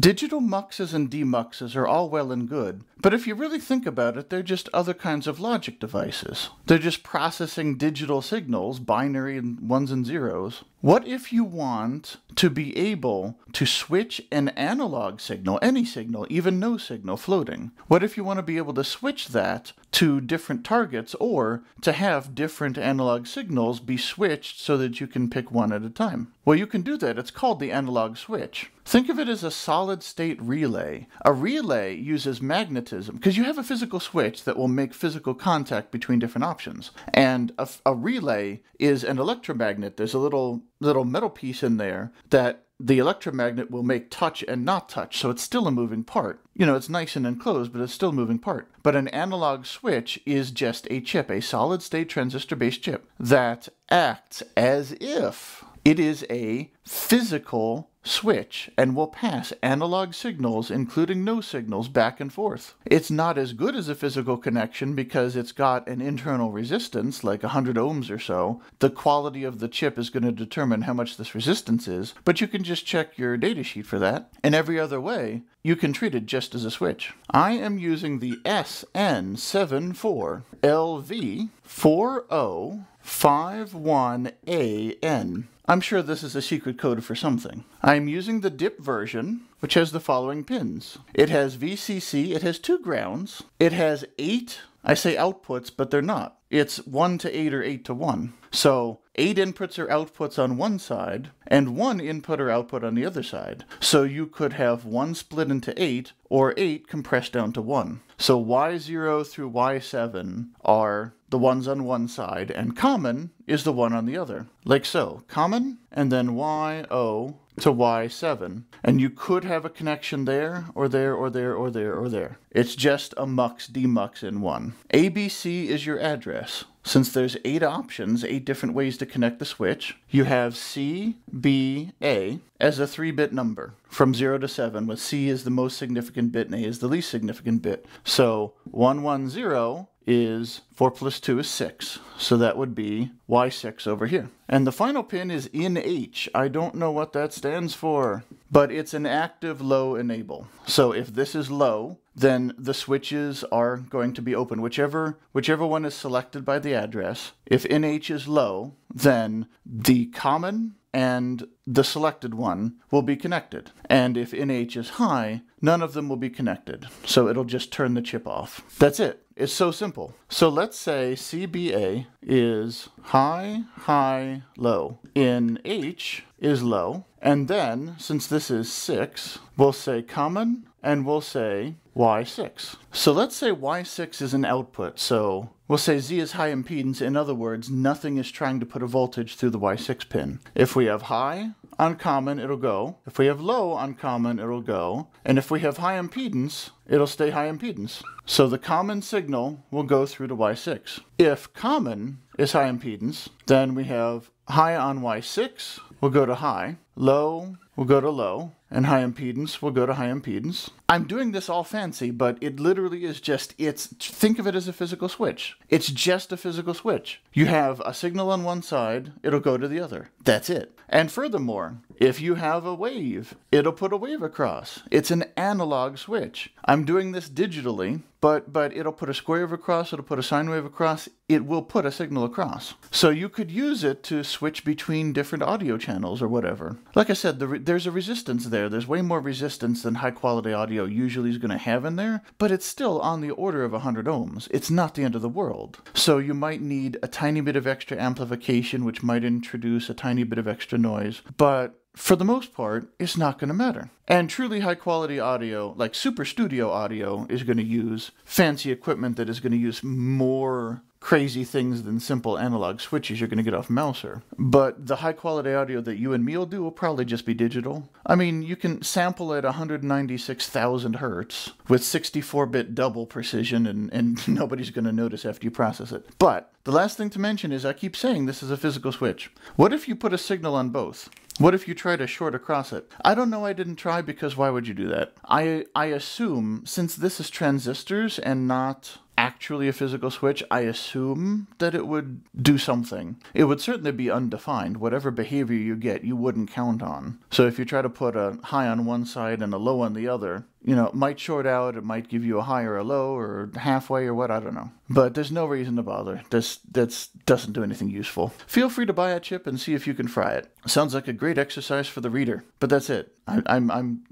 Digital muxes and demuxes are all well and good, but if you really think about it, they're just other kinds of logic devices. They're just processing digital signals, binary ones and zeros, what if you want to be able to switch an analog signal, any signal, even no signal floating? What if you want to be able to switch that to different targets or to have different analog signals be switched so that you can pick one at a time? Well, you can do that. It's called the analog switch. Think of it as a solid state relay. A relay uses magnetism because you have a physical switch that will make physical contact between different options. And a, a relay is an electromagnet. There's a little little metal piece in there that the electromagnet will make touch and not touch, so it's still a moving part. You know, it's nice and enclosed, but it's still a moving part. But an analog switch is just a chip, a solid state transistor based chip that acts as if it is a physical switch and will pass analog signals, including no signals, back and forth. It's not as good as a physical connection because it's got an internal resistance, like 100 ohms or so. The quality of the chip is going to determine how much this resistance is, but you can just check your datasheet for that. And every other way, you can treat it just as a switch. I am using the SN74LV4051AN. I'm sure this is a secret code for something. I am using the DIP version, which has the following pins. It has VCC, it has two grounds, it has eight, I say outputs, but they're not. It's one to eight or eight to one. So eight inputs or outputs on one side and one input or output on the other side. So you could have one split into eight or eight compressed down to one. So Y0 through Y7 are the ones on one side and common is the one on the other. Like so, common and then y0 to Y7. And you could have a connection there, or there, or there, or there, or there. It's just a mux demux in one. ABC is your address. Since there's eight options, eight different ways to connect the switch, you have C, B, A as a three bit number from zero to seven, with C is the most significant bit and A is the least significant bit. So 110 is 4 plus 2 is 6. So that would be Y6 over here. And the final pin is in H. I don't know what that stands for, but it's an active low enable. So if this is low, then the switches are going to be open. Whichever, whichever one is selected by the address, if NH is low, then the common and the selected one will be connected. And if NH is high, none of them will be connected. So it'll just turn the chip off. That's it. It's so simple. So let's say CBA is high, high, low. NH is low. And then, since this is 6, we'll say common, and we'll say y6. So let's say y6 is an output, so we'll say z is high impedance, in other words, nothing is trying to put a voltage through the y6 pin. If we have high on common, it'll go. If we have low on common, it'll go. And if we have high impedance, it'll stay high impedance. So the common signal will go through to y6. If common is high impedance, then we have high on y6 will go to high, low will go to low, and high impedance will go to high impedance. I'm doing this all fancy, but it literally is just it's think of it as a physical switch. It's just a physical switch. You have a signal on one side, it'll go to the other. That's it. And furthermore, if you have a wave, it'll put a wave across. It's an analog switch. I'm doing this digitally, but but it'll put a square wave across, it'll put a sine wave across, it will put a signal across. So you could use it to switch between different audio channels or whatever. Like I said, the there's a resistance there there. There's way more resistance than high quality audio usually is going to have in there, but it's still on the order of 100 ohms. It's not the end of the world. So you might need a tiny bit of extra amplification, which might introduce a tiny bit of extra noise, but for the most part, it's not going to matter. And truly high quality audio, like super studio audio, is going to use fancy equipment that is going to use more crazy things than simple analog switches you're going to get off Mouser. But the high quality audio that you and me will do will probably just be digital. I mean, you can sample at 196,000 hertz with 64-bit double precision and, and nobody's going to notice after you process it. But the last thing to mention is I keep saying this is a physical switch. What if you put a signal on both? What if you try to short across it? I don't know I didn't try because why would you do that? I I assume since this is transistors and not actually a physical switch, I assume that it would do something. It would certainly be undefined. Whatever behavior you get, you wouldn't count on. So if you try to put a high on one side and a low on the other, you know, it might short out, it might give you a high or a low or halfway or what, I don't know. But there's no reason to bother. This that's doesn't do anything useful. Feel free to buy a chip and see if you can fry it. Sounds like a great exercise for the reader. But that's it. I, I'm I'm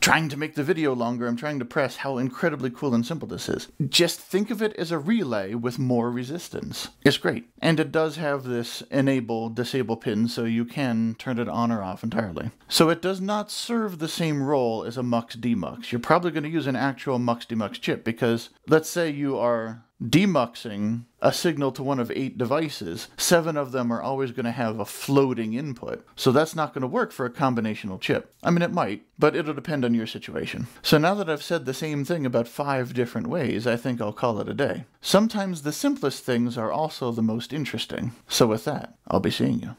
trying to make the video longer. I'm trying to press how incredibly cool and simple this is. Just think of of it as a relay with more resistance. It's great. And it does have this enable disable pin so you can turn it on or off entirely. So it does not serve the same role as a MUX DMUX. You're probably going to use an actual MUX DMUX chip because let's say you are demuxing a signal to one of eight devices, seven of them are always going to have a floating input. So that's not going to work for a combinational chip. I mean, it might, but it'll depend on your situation. So now that I've said the same thing about five different ways, I think I'll call it a day. Sometimes the simplest things are also the most interesting. So with that, I'll be seeing you.